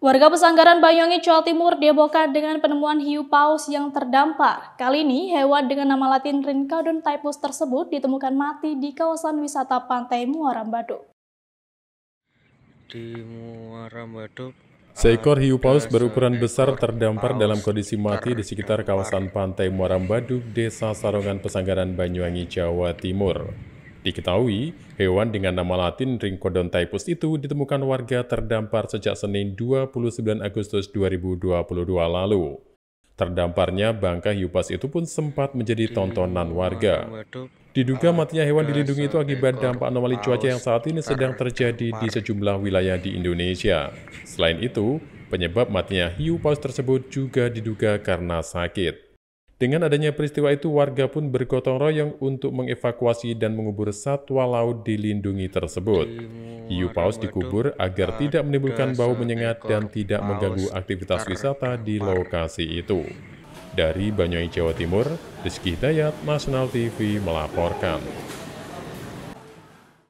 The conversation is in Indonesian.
Warga Pesanggaran Banyuwangi, Jawa Timur debokan dengan penemuan hiu paus yang terdampar. Kali ini, hewan dengan nama latin Rincadon typus tersebut ditemukan mati di kawasan wisata Pantai Muara Baduk. Di Muara Baduk, Seekor hiu eh, paus berukuran besar terdampar dalam kondisi mati di sekitar kawasan Pantai Muara Baduk, Desa Sarongan, Pesanggaran, Banyuwangi, Jawa Timur. Diketahui, hewan dengan nama latin Ringkodon typus itu ditemukan warga terdampar sejak Senin 29 Agustus 2022 lalu. Terdamparnya bangka hiupas itu pun sempat menjadi tontonan warga. Diduga matinya hewan dilindungi itu akibat dampak anomali cuaca yang saat ini sedang terjadi di sejumlah wilayah di Indonesia. Selain itu, penyebab matinya hiu paus tersebut juga diduga karena sakit. Dengan adanya peristiwa itu, warga pun bergotong royong untuk mengevakuasi dan mengubur satwa laut dilindungi tersebut. Hiu paus dikubur agar tidak menimbulkan bau menyengat dan tidak mengganggu aktivitas wisata di lokasi itu. Dari Banyuwangi, Jawa Timur, Rizky Dayat, Nasional TV melaporkan.